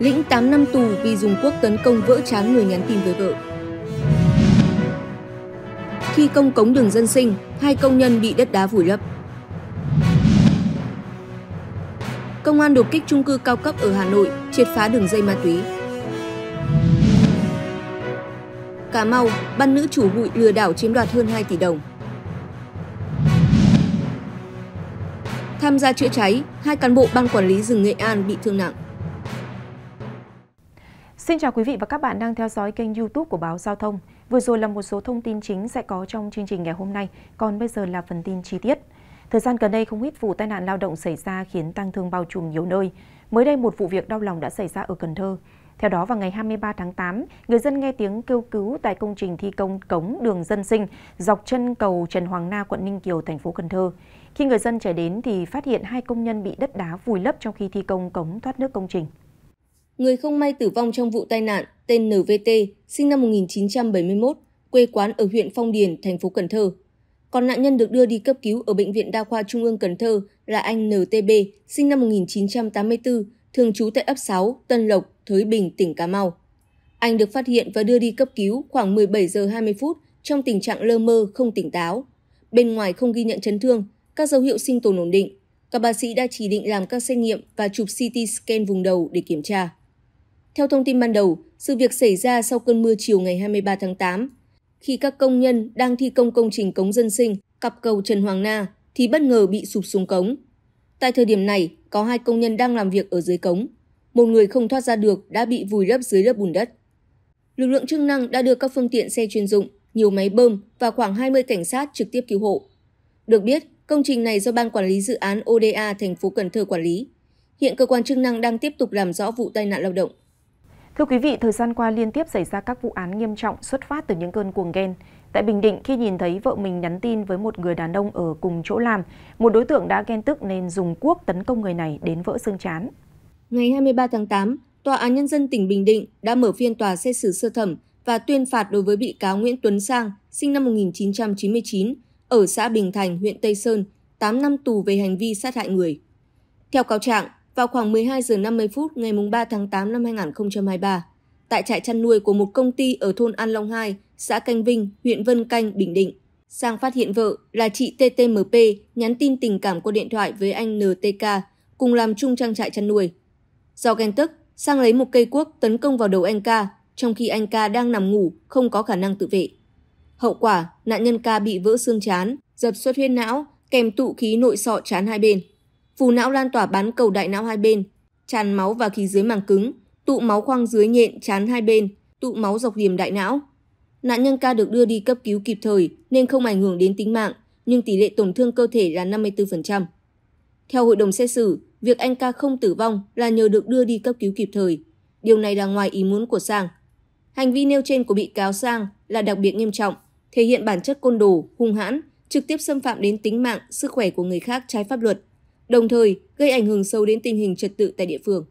lĩnh 8 năm tù vì dùng quốc tấn công vỡ trán người nhắn tin với vợ. Khi công cống đường dân sinh, hai công nhân bị đất đá vùi lấp. Công an đột kích trung cư cao cấp ở Hà Nội, triệt phá đường dây ma túy. Cà Mau, ban nữ chủ hụi lừa đảo chiếm đoạt hơn 2 tỷ đồng. Tham gia chữa cháy, hai cán bộ ban quản lý rừng Nghệ An bị thương nặng. Xin chào quý vị và các bạn đang theo dõi kênh youtube của Báo Giao thông. Vừa rồi là một số thông tin chính sẽ có trong chương trình ngày hôm nay, còn bây giờ là phần tin chi tiết. Thời gian gần đây không ít vụ tai nạn lao động xảy ra khiến tăng thương bao trùm nhiều nơi. Mới đây một vụ việc đau lòng đã xảy ra ở Cần Thơ. Theo đó, vào ngày 23 tháng 8, người dân nghe tiếng kêu cứu tại công trình thi công cống đường dân sinh dọc chân cầu Trần Hoàng Na, quận Ninh Kiều, thành phố Cần Thơ. Khi người dân chạy đến thì phát hiện hai công nhân bị đất đá vùi lấp trong khi thi công cống thoát nước công trình người không may tử vong trong vụ tai nạn tên NVT, sinh năm 1971, quê quán ở huyện Phong Điền, thành phố Cần Thơ. Còn nạn nhân được đưa đi cấp cứu ở bệnh viện Đa khoa Trung ương Cần Thơ là anh NTB, sinh năm 1984, thường trú tại ấp 6, Tân Lộc, Thới Bình, tỉnh Cà Mau. Anh được phát hiện và đưa đi cấp cứu khoảng 17 giờ 20 phút trong tình trạng lơ mơ không tỉnh táo. Bên ngoài không ghi nhận chấn thương, các dấu hiệu sinh tồn ổn định. Các bác sĩ đã chỉ định làm các xét nghiệm và chụp CT scan vùng đầu để kiểm tra. Theo thông tin ban đầu, sự việc xảy ra sau cơn mưa chiều ngày 23 tháng 8. Khi các công nhân đang thi công công trình cống dân sinh cặp cầu Trần Hoàng Na thì bất ngờ bị sụp xuống cống. Tại thời điểm này, có hai công nhân đang làm việc ở dưới cống. Một người không thoát ra được đã bị vùi lấp dưới lớp bùn đất. Lực lượng chức năng đã đưa các phương tiện xe chuyên dụng, nhiều máy bơm và khoảng 20 cảnh sát trực tiếp cứu hộ. Được biết, công trình này do Ban Quản lý Dự án ODA thành phố Cần Thơ quản lý. Hiện cơ quan chức năng đang tiếp tục làm rõ vụ tai nạn lao động. Thưa quý vị, thời gian qua liên tiếp xảy ra các vụ án nghiêm trọng xuất phát từ những cơn cuồng ghen. Tại Bình Định, khi nhìn thấy vợ mình nhắn tin với một người đàn ông ở cùng chỗ làm, một đối tượng đã ghen tức nên dùng cuốc tấn công người này đến vỡ xương chán. Ngày 23 tháng 8, Tòa án Nhân dân tỉnh Bình Định đã mở phiên tòa xét xử sơ thẩm và tuyên phạt đối với bị cáo Nguyễn Tuấn Sang, sinh năm 1999, ở xã Bình Thành, huyện Tây Sơn, 8 năm tù về hành vi sát hại người. Theo cáo trạng, vào khoảng 12 giờ 50 phút ngày 3 tháng 8 năm 2023, tại trại chăn nuôi của một công ty ở thôn An Long 2, xã Canh Vinh, huyện Vân Canh, Bình Định, Sang phát hiện vợ là chị TTMP nhắn tin tình cảm qua điện thoại với anh NTK, cùng làm chung trang trại chăn nuôi. Do ghen tức, Sang lấy một cây cuốc tấn công vào đầu anh K, trong khi anh K đang nằm ngủ, không có khả năng tự vệ. Hậu quả, nạn nhân K bị vỡ xương chán, dập xuất huyết não, kèm tụ khí nội sọ chán hai bên. Phù não lan tỏa bán cầu đại não hai bên, tràn máu và khí dưới màng cứng, tụ máu khoang dưới nhện chán hai bên, tụ máu dọc điểm đại não. Nạn nhân ca được đưa đi cấp cứu kịp thời nên không ảnh hưởng đến tính mạng, nhưng tỷ lệ tổn thương cơ thể là 54%. Theo hội đồng xét xử, việc anh ca không tử vong là nhờ được đưa đi cấp cứu kịp thời. Điều này là ngoài ý muốn của Sang. Hành vi nêu trên của bị cáo Sang là đặc biệt nghiêm trọng, thể hiện bản chất côn đồ, hung hãn, trực tiếp xâm phạm đến tính mạng, sức khỏe của người khác trái pháp luật đồng thời gây ảnh hưởng sâu đến tình hình trật tự tại địa phương.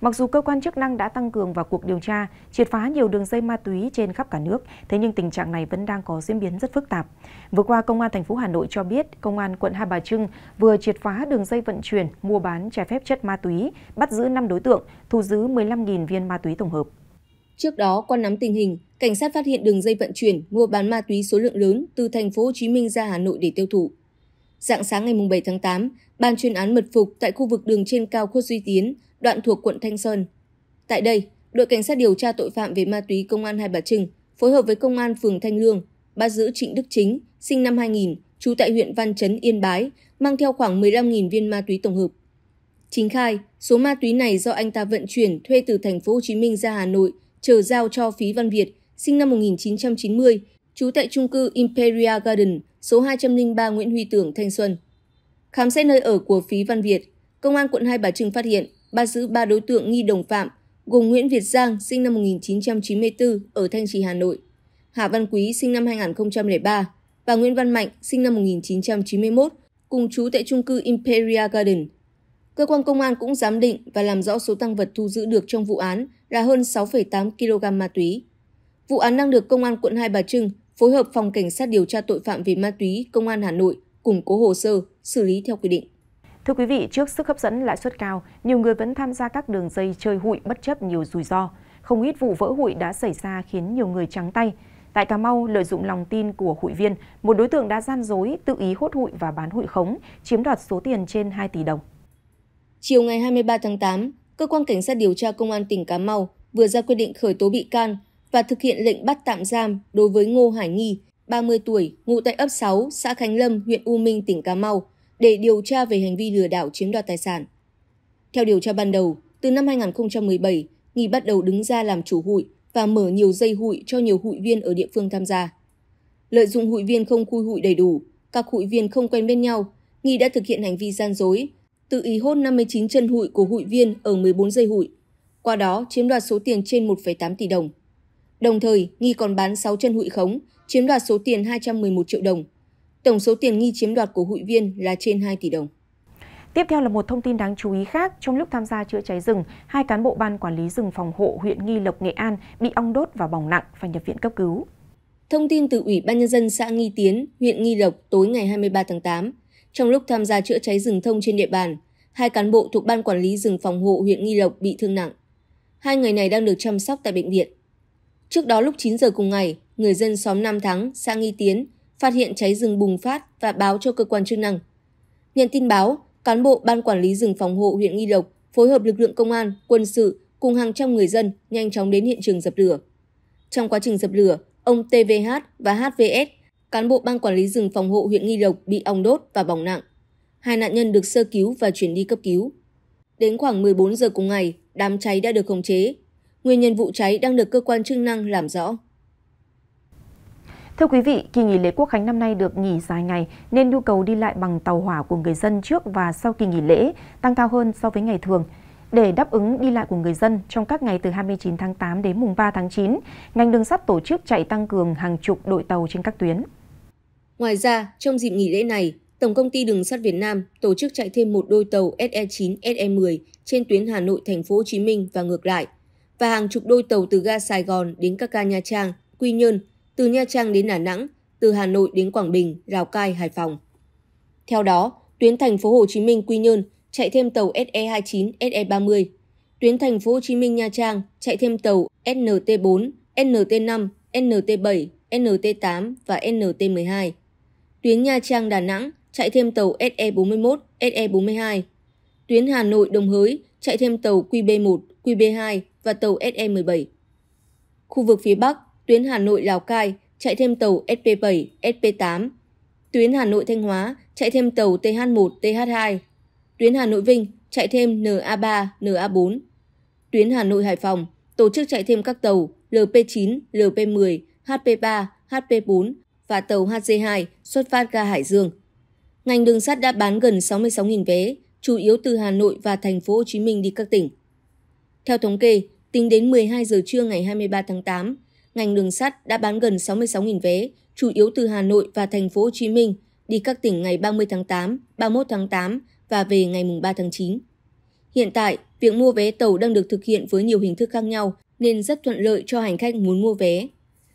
Mặc dù cơ quan chức năng đã tăng cường vào cuộc điều tra, triệt phá nhiều đường dây ma túy trên khắp cả nước, thế nhưng tình trạng này vẫn đang có diễn biến rất phức tạp. Vừa qua, Công an thành phố Hà Nội cho biết, Công an quận Hai Bà Trưng vừa triệt phá đường dây vận chuyển, mua bán trái phép chất ma túy, bắt giữ 5 đối tượng, thu giữ 15.000 viên ma túy tổng hợp. Trước đó, qua nắm tình hình, cảnh sát phát hiện đường dây vận chuyển, mua bán ma túy số lượng lớn từ thành phố Hồ Chí Minh ra Hà Nội để tiêu thụ. Dạng sáng ngày 7 tháng 8, ban chuyên án mật phục tại khu vực đường trên cao Khuất Duy Tiến, đoạn thuộc quận Thanh Sơn. Tại đây, đội cảnh sát điều tra tội phạm về ma túy công an Hai Bà Trưng phối hợp với công an phường Thanh Lương bắt giữ Trịnh Đức Chính, sinh năm 2000, trú tại huyện Văn Chấn, Yên Bái, mang theo khoảng 15.000 viên ma túy tổng hợp. Chính khai, số ma túy này do anh ta vận chuyển thuê từ thành phố Hồ Chí Minh ra Hà Nội, chờ giao cho Phí Văn Việt, sinh năm 1990, trú tại trung cư Imperial Garden, số 203 Nguyễn Huy Tưởng, Thanh Xuân. Khám xét nơi ở của Phí Văn Việt, Công an quận Hai Bà Trưng phát hiện bắt giữ ba đối tượng nghi đồng phạm gồm Nguyễn Việt Giang sinh năm 1994 ở Thanh Trì, Hà Nội, Hà Văn Quý sinh năm 2003 và Nguyễn Văn Mạnh sinh năm 1991 cùng chú tại trung cư imperia Garden. Cơ quan công an cũng giám định và làm rõ số tăng vật thu giữ được trong vụ án là hơn 6,8 kg ma túy. Vụ án đang được Công an quận Hai Bà Trưng phối hợp phòng cảnh sát điều tra tội phạm về ma túy Công an Hà Nội củng cố hồ sơ, xử lý theo quy định. Thưa quý vị, trước sức hấp dẫn lãi suất cao, nhiều người vẫn tham gia các đường dây chơi hụi bất chấp nhiều rủi ro. Không ít vụ vỡ hụi đã xảy ra khiến nhiều người trắng tay. Tại Cà Mau, lợi dụng lòng tin của hụi viên, một đối tượng đã gian dối, tự ý hốt hụi và bán hụi khống, chiếm đoạt số tiền trên 2 tỷ đồng. Chiều ngày 23 tháng 8, Cơ quan Cảnh sát điều tra Công an tỉnh Cà Mau vừa ra quyết định khởi tố bị can và thực hiện lệnh bắt tạm giam đối với Ngô Hải Nghi, 30 tuổi, ngụ tại ấp 6, xã Khánh Lâm, huyện U Minh, tỉnh Cà Mau, để điều tra về hành vi lừa đảo chiếm đoạt tài sản. Theo điều tra ban đầu, từ năm 2017, Nghi bắt đầu đứng ra làm chủ hụi và mở nhiều dây hụi cho nhiều hụi viên ở địa phương tham gia. Lợi dụng hụi viên không khui hụi đầy đủ, các hụi viên không quen bên nhau, Nghi đã thực hiện hành vi gian dối, tự ý hốt 59 chân hụi của hụi viên ở 14 dây hụi, qua đó chiếm đoạt số tiền trên 1,8 tỷ đồng. Đồng thời, Nghi còn bán 6 chân hụi khống, chiếm đoạt số tiền 211 triệu đồng. Tổng số tiền Nghi chiếm đoạt của hụi viên là trên 2 tỷ đồng. Tiếp theo là một thông tin đáng chú ý khác. Trong lúc tham gia chữa cháy rừng, hai cán bộ ban quản lý rừng phòng hộ huyện Nghi Lộc, Nghệ An bị ong đốt và bỏng nặng phải nhập viện cấp cứu. Thông tin từ Ủy ban Nhân dân xã Nghi Tiến, huyện Nghi Lộc tối ngày 23 tháng 8. Trong lúc tham gia chữa cháy rừng thông trên địa bàn, hai cán bộ thuộc Ban Quản lý rừng phòng hộ huyện Nghi Lộc bị thương nặng. Hai người này đang được chăm sóc tại bệnh viện. Trước đó lúc 9 giờ cùng ngày, người dân xóm Nam Thắng, xã Nghi Tiến phát hiện cháy rừng bùng phát và báo cho cơ quan chức năng. Nhận tin báo, cán bộ ban quản lý rừng phòng hộ huyện Nghi Lộc phối hợp lực lượng công an, quân sự cùng hàng trăm người dân nhanh chóng đến hiện trường dập lửa. Trong quá trình dập lửa, ông TVH và HVS, cán bộ ban quản lý rừng phòng hộ huyện Nghi Lộc bị ong đốt và bỏng nặng. Hai nạn nhân được sơ cứu và chuyển đi cấp cứu. Đến khoảng 14 giờ cùng ngày, đám cháy đã được khống chế Nguyên nhân vụ cháy đang được cơ quan chức năng làm rõ. Thưa quý vị, kỳ nghỉ lễ Quốc khánh năm nay được nghỉ dài ngày nên nhu cầu đi lại bằng tàu hỏa của người dân trước và sau kỳ nghỉ lễ tăng cao hơn so với ngày thường. Để đáp ứng đi lại của người dân trong các ngày từ 29 tháng 8 đến mùng 3 tháng 9, ngành đường sắt tổ chức chạy tăng cường hàng chục đội tàu trên các tuyến. Ngoài ra, trong dịp nghỉ lễ này, Tổng công ty Đường sắt Việt Nam tổ chức chạy thêm một đôi tàu SE9, SE10 trên tuyến Hà Nội Thành phố Hồ Chí Minh và ngược lại và hàng chục đôi tàu từ ga Sài Gòn đến các ga Nha Trang, Quy Nhơn, từ Nha Trang đến Đà Nẵng, từ Hà Nội đến Quảng Bình, Rào Cai, Hải Phòng. Theo đó, tuyến thành phố Hồ Chí Minh Quy Nhơn chạy thêm tàu SE29, SE30. Tuyến thành phố Hồ Chí Minh Nha Trang chạy thêm tàu nt 4 NT5, NT7, NT8 và NT12. Tuyến Nha Trang Đà Nẵng chạy thêm tàu SE41, SE42. Tuyến Hà Nội Đồng Hới chạy thêm tàu QB1, QB2, và tàu SE17. Khu vực phía Bắc, tuyến Hà Nội Lào Cai chạy thêm tàu SP7, SP8. Tuyến Hà Nội Thanh Hóa chạy thêm tàu TH1, TH2. Tuyến Hà Nội Vinh chạy thêm NA3, NA4. Tuyến Hà Nội Hải Phòng tổ chức chạy thêm các tàu LP9, LP10, HP3, HP4 và tàu HG2 xuất phát ga Hải Dương. Ngành đường sắt đã bán gần 66.000 vé, chủ yếu từ Hà Nội và thành phố Hồ Chí Minh đi các tỉnh. Theo thống kê, Tính đến 12 giờ trưa ngày 23 tháng 8, ngành đường sắt đã bán gần 66.000 vé, chủ yếu từ Hà Nội và thành phố Hồ Chí Minh đi các tỉnh ngày 30 tháng 8, 31 tháng 8 và về ngày 3 tháng 9. Hiện tại, việc mua vé tàu đang được thực hiện với nhiều hình thức khác nhau nên rất thuận lợi cho hành khách muốn mua vé.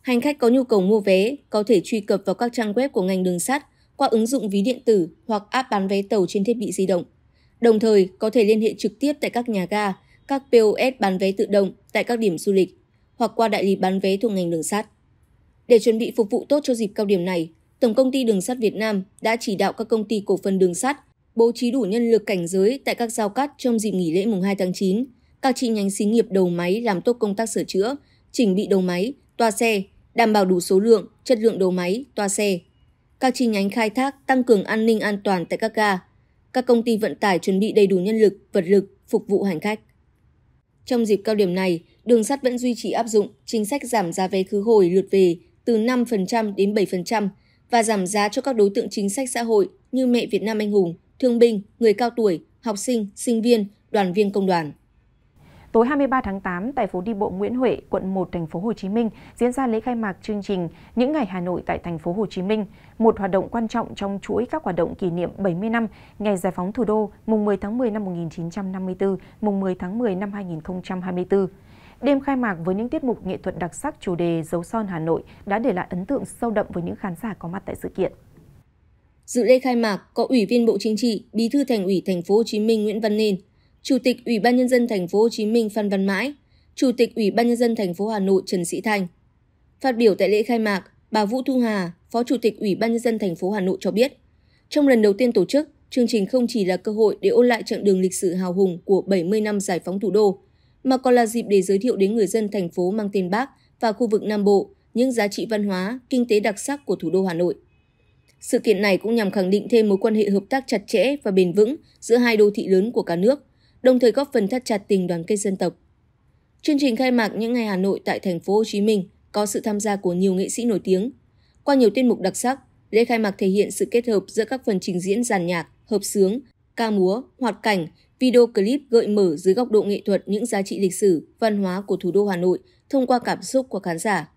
Hành khách có nhu cầu mua vé có thể truy cập vào các trang web của ngành đường sắt qua ứng dụng ví điện tử hoặc app bán vé tàu trên thiết bị di động. Đồng thời, có thể liên hệ trực tiếp tại các nhà ga các POS bán vé tự động tại các điểm du lịch hoặc qua đại lý bán vé thuộc ngành đường sắt. Để chuẩn bị phục vụ tốt cho dịp cao điểm này, Tổng công ty Đường sắt Việt Nam đã chỉ đạo các công ty cổ phần đường sắt bố trí đủ nhân lực cảnh giới tại các giao cắt trong dịp nghỉ lễ mùng 2 tháng 9, các chi nhánh xí nghiệp đầu máy làm tốt công tác sửa chữa, chỉnh bị đầu máy, toa xe, đảm bảo đủ số lượng, chất lượng đầu máy, toa xe. Các chi nhánh khai thác tăng cường an ninh an toàn tại các ga. Các công ty vận tải chuẩn bị đầy đủ nhân lực, vật lực phục vụ hành khách. Trong dịp cao điểm này, đường sắt vẫn duy trì áp dụng chính sách giảm giá vé khứ hồi lượt về từ 5% đến 7% và giảm giá cho các đối tượng chính sách xã hội như mẹ Việt Nam anh hùng, thương binh, người cao tuổi, học sinh, sinh viên, đoàn viên công đoàn. Tối 23 tháng 8 tại phố đi bộ Nguyễn Huệ, quận 1 thành phố Hồ Chí Minh diễn ra lễ khai mạc chương trình Những ngày Hà Nội tại thành phố Hồ Chí Minh, một hoạt động quan trọng trong chuỗi các hoạt động kỷ niệm 70 năm ngày giải phóng thủ đô mùng 10 tháng 10 năm 1954, mùng 10 tháng 10 năm 2024. Đêm khai mạc với những tiết mục nghệ thuật đặc sắc chủ đề Dấu son Hà Nội đã để lại ấn tượng sâu đậm với những khán giả có mặt tại sự kiện. Dự lễ khai mạc có Ủy viên Bộ Chính trị, Bí thư Thành ủy Thành phố Hồ Chí Minh Nguyễn Văn Nên, Chủ tịch Ủy ban nhân dân thành phố Hồ Chí Minh Phan Văn Mãi, Chủ tịch Ủy ban nhân dân thành phố Hà Nội Trần Sĩ Thành. Phát biểu tại lễ khai mạc, bà Vũ Thu Hà, Phó Chủ tịch Ủy ban nhân dân thành phố Hà Nội cho biết, trong lần đầu tiên tổ chức, chương trình không chỉ là cơ hội để ôn lại chặng đường lịch sử hào hùng của 70 năm giải phóng thủ đô, mà còn là dịp để giới thiệu đến người dân thành phố mang tên Bác và khu vực Nam Bộ những giá trị văn hóa, kinh tế đặc sắc của thủ đô Hà Nội. Sự kiện này cũng nhằm khẳng định thêm mối quan hệ hợp tác chặt chẽ và bền vững giữa hai đô thị lớn của cả nước, đồng thời góp phần thắt chặt tình đoàn kết dân tộc. Chương trình khai mạc những ngày Hà Nội tại thành phố Hồ Chí Minh có sự tham gia của nhiều nghệ sĩ nổi tiếng. Qua nhiều tiết mục đặc sắc, lễ khai mạc thể hiện sự kết hợp giữa các phần trình diễn giàn nhạc, hợp sướng, ca múa, hoạt cảnh, video clip gợi mở dưới góc độ nghệ thuật những giá trị lịch sử, văn hóa của thủ đô Hà Nội thông qua cảm xúc của khán giả.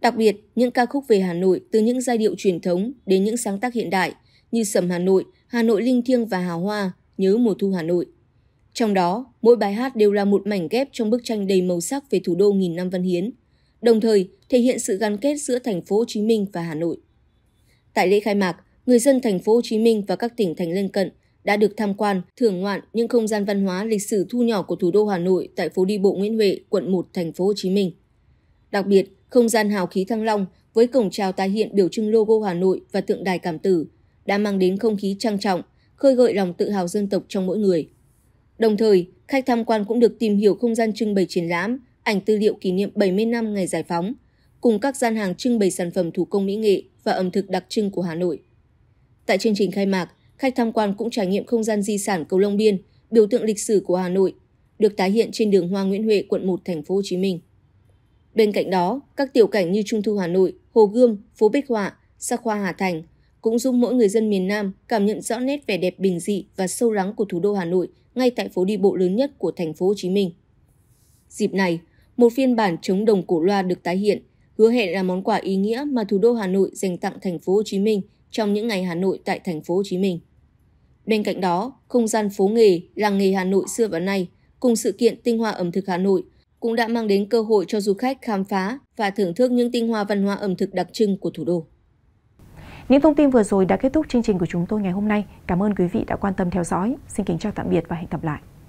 Đặc biệt, những ca khúc về Hà Nội từ những giai điệu truyền thống đến những sáng tác hiện đại như Sầm Hà Nội, Hà Nội linh thiêng và hào hoa, Nhớ mùa thu Hà Nội – trong đó, mỗi bài hát đều là một mảnh ghép trong bức tranh đầy màu sắc về thủ đô nghìn năm văn hiến, đồng thời thể hiện sự gắn kết giữa thành phố Hồ Chí Minh và Hà Nội. Tại lễ khai mạc, người dân thành phố Hồ Chí Minh và các tỉnh thành lân cận đã được tham quan, thưởng ngoạn những không gian văn hóa lịch sử thu nhỏ của thủ đô Hà Nội tại phố đi bộ Nguyễn Huệ, quận 1, thành phố Hồ Chí Minh. Đặc biệt, không gian hào khí Thăng Long với cổng chào tái hiện biểu trưng logo Hà Nội và tượng đài cảm tử đã mang đến không khí trang trọng, khơi gợi lòng tự hào dân tộc trong mỗi người. Đồng thời, khách tham quan cũng được tìm hiểu không gian trưng bày triển lãm, ảnh tư liệu kỷ niệm 70 năm ngày giải phóng, cùng các gian hàng trưng bày sản phẩm thủ công mỹ nghệ và ẩm thực đặc trưng của Hà Nội. Tại chương trình khai mạc, khách tham quan cũng trải nghiệm không gian di sản cầu Long Biên, biểu tượng lịch sử của Hà Nội, được tái hiện trên đường Hoa Nguyễn Huệ, quận 1, thành phố Hồ Chí Minh. Bên cạnh đó, các tiểu cảnh như Trung thu Hà Nội, Hồ Gươm, phố Bích Họa, Sa khoa Hà Thành, cũng giúp mỗi người dân miền Nam cảm nhận rõ nét vẻ đẹp bình dị và sâu lắng của thủ đô Hà Nội ngay tại phố đi bộ lớn nhất của thành phố Hồ Chí Minh. Dịp này, một phiên bản chống đồng cổ loa được tái hiện, hứa hẹn là món quà ý nghĩa mà thủ đô Hà Nội dành tặng thành phố Hồ Chí Minh trong những ngày Hà Nội tại thành phố Hồ Chí Minh. Bên cạnh đó, không gian phố nghề, làng nghề Hà Nội xưa và nay cùng sự kiện tinh hoa ẩm thực Hà Nội cũng đã mang đến cơ hội cho du khách khám phá và thưởng thức những tinh hoa văn hóa ẩm thực đặc trưng của thủ đô. Những thông tin vừa rồi đã kết thúc chương trình của chúng tôi ngày hôm nay. Cảm ơn quý vị đã quan tâm theo dõi. Xin kính chào tạm biệt và hẹn gặp lại.